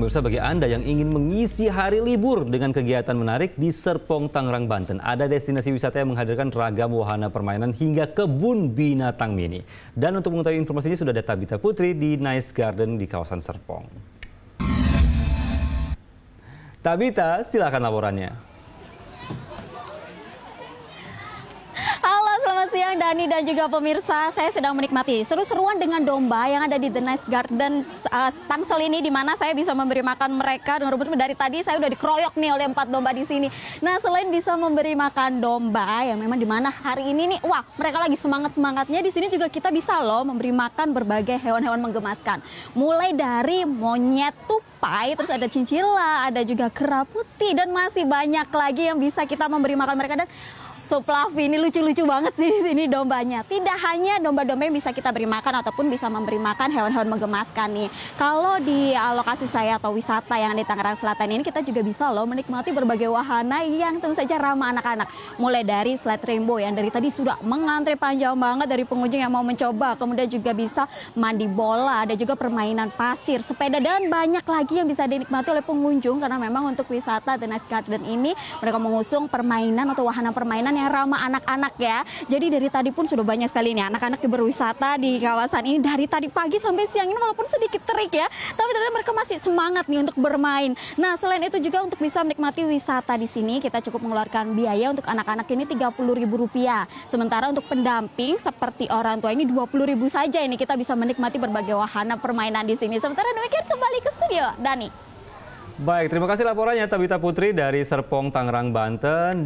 Pemirsa bagi Anda yang ingin mengisi hari libur dengan kegiatan menarik di Serpong, Tangerang, Banten, ada destinasi wisata yang menghadirkan ragam wahana permainan hingga kebun binatang mini. Dan untuk mengetahui informasinya sudah ada Tabita Putri di Nice Garden di kawasan Serpong. Tabita, silakan laporannya. siang Dani dan juga pemirsa. Saya sedang menikmati seru-seruan dengan domba yang ada di The Nice Garden uh, Tangsel ini di mana saya bisa memberi makan mereka dengan rumput dari tadi saya udah dikeroyok nih oleh empat domba di sini. Nah, selain bisa memberi makan domba yang memang di mana hari ini nih wah, mereka lagi semangat-semangatnya di sini juga kita bisa loh memberi makan berbagai hewan-hewan menggemaskan. Mulai dari monyet tupai, terus ada cincila, ada juga kera putih dan masih banyak lagi yang bisa kita memberi makan mereka dan So ini lucu-lucu banget di sini dombanya. Tidak hanya domba-domba yang bisa kita beri makan ataupun bisa memberi makan hewan-hewan menggemaskan nih. Kalau di uh, lokasi saya atau wisata yang di Tangerang Selatan ini kita juga bisa loh menikmati berbagai wahana yang tentu saja ramah anak-anak. Mulai dari slide rainbow yang dari tadi sudah mengantre panjang banget dari pengunjung yang mau mencoba. Kemudian juga bisa mandi bola, ada juga permainan pasir, sepeda dan banyak lagi yang bisa dinikmati oleh pengunjung karena memang untuk wisata The Nice Garden ini mereka mengusung permainan atau wahana permainan yang ramah anak-anak ya. Jadi dari tadi pun sudah banyak sekali nih anak-anak yang berwisata di kawasan ini dari tadi pagi sampai siang ini walaupun sedikit terik ya, tapi ternyata mereka masih semangat nih untuk bermain. Nah, selain itu juga untuk bisa menikmati wisata di sini kita cukup mengeluarkan biaya untuk anak-anak ini Rp30.000. Sementara untuk pendamping seperti orang tua ini Rp20.000 saja ini kita bisa menikmati berbagai wahana permainan di sini. Sementara demikian kembali ke studio, Dani. Baik, terima kasih laporannya Tabita Putri dari Serpong, Tangerang, Banten.